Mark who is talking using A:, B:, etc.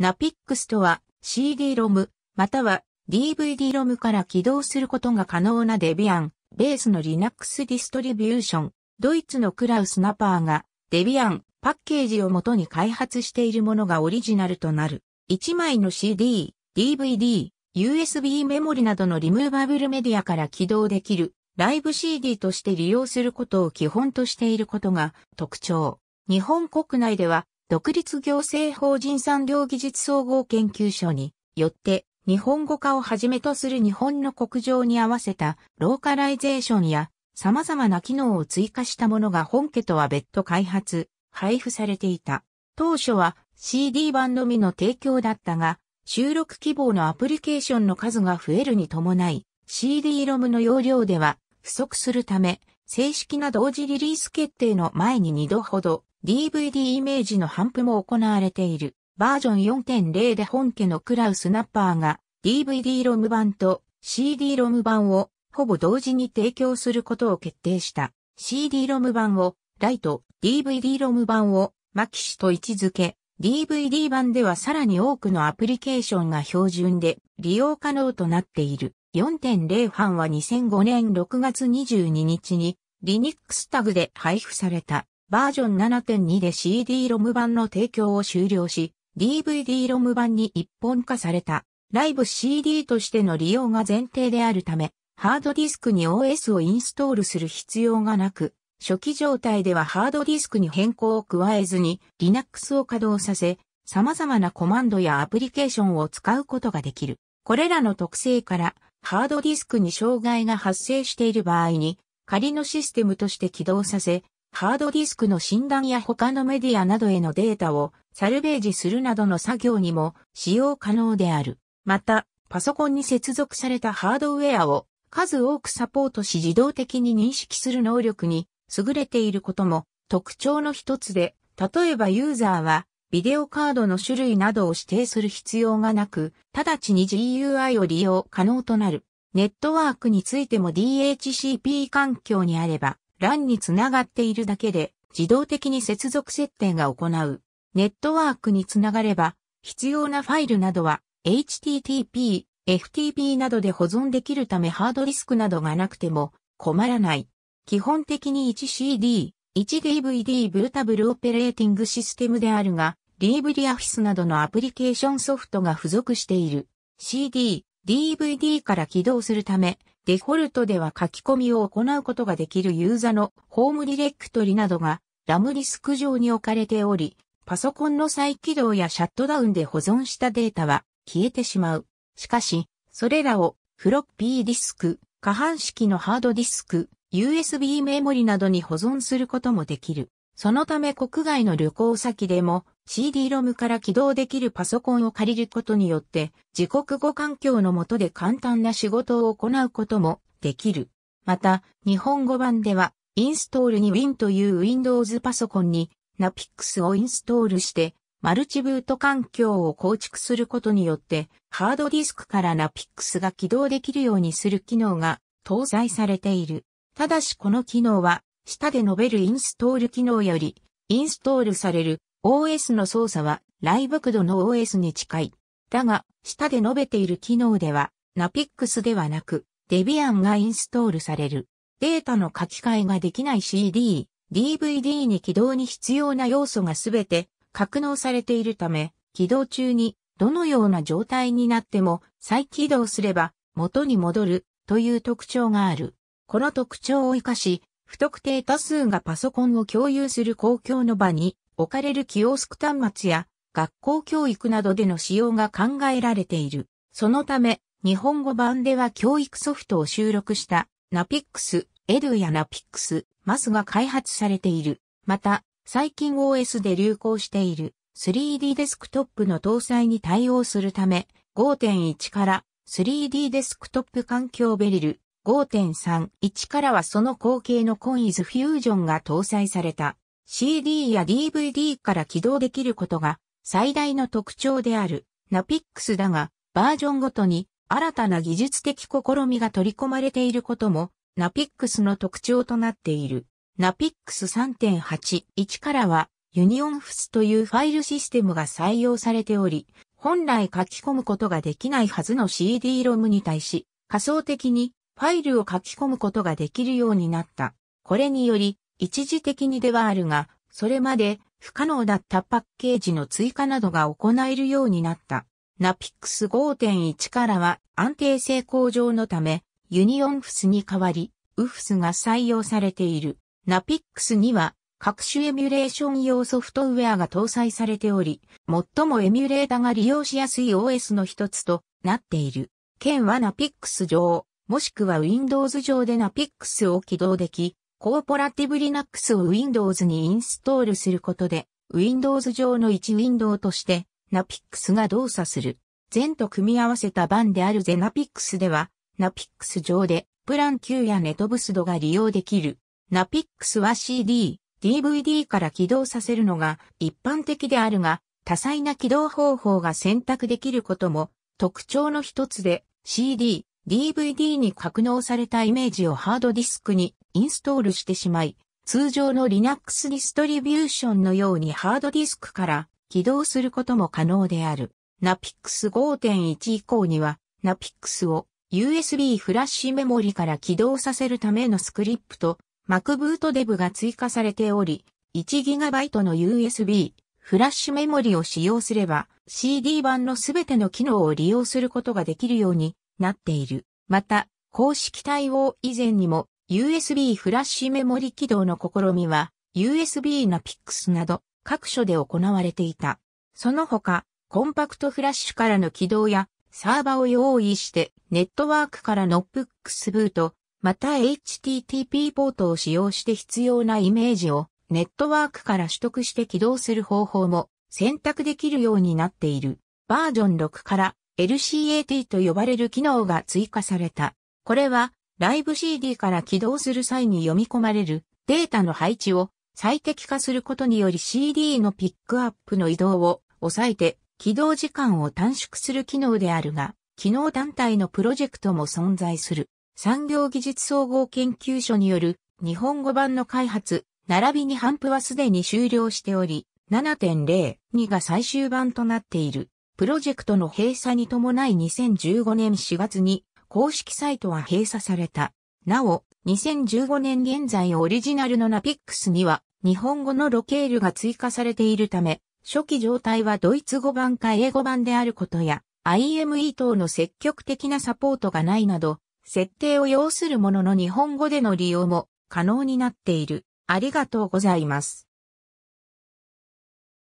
A: ナピックスとは CD ロム、または DVD ロムから起動することが可能なデビアン、ベースの Linux ディストリビューション、ドイツのクラウス・ナパーがデビアンパッケージを元に開発しているものがオリジナルとなる。1枚の CD、DVD、USB メモリなどのリムーバブルメディアから起動できるライブ CD として利用することを基本としていることが特徴。日本国内では独立行政法人産業技術総合研究所によって日本語化をはじめとする日本の国情に合わせたローカライゼーションや様々な機能を追加したものが本家とは別途開発、配布されていた。当初は CD 版のみの提供だったが、収録希望のアプリケーションの数が増えるに伴い、CD-ROM の容量では不足するため、正式な同時リリース決定の前に2度ほど DVD イメージの反布も行われている。バージョン4.0で本家のクラウス・ナッパーが DVD ロム版と CD ロム版をほぼ同時に提供することを決定した。CD ロム版をライト、DVD ロム版をマキシと位置づけ、DVD 版ではさらに多くのアプリケーションが標準で利用可能となっている。4.0版は2005年6月22日にリニックスタグで配布された。バージョン7.2で CD ロム版の提供を終了し、DVD ロム版に一本化された。ライブ CD としての利用が前提であるため、ハードディスクに OS をインストールする必要がなく、初期状態ではハードディスクに変更を加えずに Linux を稼働させ、様々なコマンドやアプリケーションを使うことができる。これらの特性から、ハードディスクに障害が発生している場合に、仮のシステムとして起動させ、ハードディスクの診断や他のメディアなどへのデータをサルベージするなどの作業にも使用可能である。また、パソコンに接続されたハードウェアを数多くサポートし自動的に認識する能力に優れていることも特徴の一つで、例えばユーザーはビデオカードの種類などを指定する必要がなく、直ちに GUI を利用可能となる。ネットワークについても DHCP 環境にあれば、LAN につながっているだけで自動的に接続設定が行う。ネットワークにつながれば必要なファイルなどは HTTP、FTP などで保存できるためハードディスクなどがなくても困らない。基本的に 1CD、1DVD ブータブルオペレーティングシステムであるが、DVD アフィスなどのアプリケーションソフトが付属している。CD、DVD から起動するため、デフォルトでは書き込みを行うことができるユーザのホームディレクトリなどがラムリスク上に置かれており、パソコンの再起動やシャットダウンで保存したデータは消えてしまう。しかし、それらをフロッピーディスク、可搬式のハードディスク、USB メモリなどに保存することもできる。そのため国外の旅行先でも CD ロムから起動できるパソコンを借りることによって、自国語環境の下で簡単な仕事を行うこともできる。また、日本語版では、インストールに Win という Windows パソコンに Napix をインストールして、マルチブート環境を構築することによって、ハードディスクから Napix が起動できるようにする機能が搭載されている。ただしこの機能は、下で述べるインストール機能より、インストールされる OS の操作はライブクドの OS に近い。だが、下で述べている機能では、ナピックスではなく、デビアンがインストールされる。データの書き換えができない CD、DVD に起動に必要な要素がすべて格納されているため、起動中にどのような状態になっても再起動すれば元に戻るという特徴がある。この特徴を活かし、不特定多数がパソコンを共有する公共の場に置かれるキオスク端末や学校教育などでの使用が考えられている。そのため、日本語版では教育ソフトを収録したナピックス、エドやナピックス、マスが開発されている。また、最近 OS で流行している 3D デスクトップの搭載に対応するため、5.1から 3D デスクトップ環境ベリル5.31からはその後継のコインズフュージョンが搭載された。CD や DVD から起動できることが最大の特徴であるナピックスだが、バージョンごとに新たな技術的試みが取り込まれていることもナピックスの特徴となっている。ナピックス3.8.1からはユニオンフスというファイルシステムが採用されており、本来書き込むことができないはずの CD-ROM に対し、仮想的にファイルを書き込むことができるようになった。これにより、一時的にではあるが、それまで不可能だったパッケージの追加などが行えるようになった。ナピックス5.1からは安定性向上のため、ユニオンフスに代わり、ウフスが採用されている。ナピックスには各種エミュレーション用ソフトウェアが搭載されており、最もエミュレータが利用しやすい OS の一つとなっている。県はナピックス上、もしくは Windows 上でナピックスを起動でき、コーポラティブ Linux を Windows にインストールすることで、Windows 上の1ウィンドウとして、Napix が動作する。全と組み合わせた版であるゼナピックスでは、ナピックス上で、プラン Q やネトブスドが利用できる。ナピックスは CD、DVD から起動させるのが一般的であるが、多彩な起動方法が選択できることも特徴の一つで、CD、DVD に格納されたイメージをハードディスクにインストールしてしまい、通常の Linux ディストリビューションのようにハードディスクから起動することも可能である。NAPIX 5.1以降には NAPIX を USB フラッシュメモリから起動させるためのスクリプト MacBootDev が追加されており、1GB の USB フラッシュメモリを使用すれば CD 版のすべての機能を利用することができるようになっている。また、公式対応以前にも USB フラッシュメモリ起動の試みは USB ナピックスなど各所で行われていた。その他、コンパクトフラッシュからの起動やサーバを用意してネットワークからのックスブート、また HTTP ポートを使用して必要なイメージをネットワークから取得して起動する方法も選択できるようになっている。バージョン6から LCAT と呼ばれる機能が追加された。これは、ライブ CD から起動する際に読み込まれるデータの配置を最適化することにより CD のピックアップの移動を抑えて起動時間を短縮する機能であるが、機能団体のプロジェクトも存在する。産業技術総合研究所による日本語版の開発、並びにハンプはすでに終了しており、7.0、2が最終版となっている。プロジェクトの閉鎖に伴い2015年4月に公式サイトは閉鎖された。なお、2015年現在オリジナルのナピックスには日本語のロケールが追加されているため、初期状態はドイツ語版か英語版であることや、IME 等の積極的なサポートがないなど、設定を要するものの日本語での利用も可能になっている。ありがとうございます。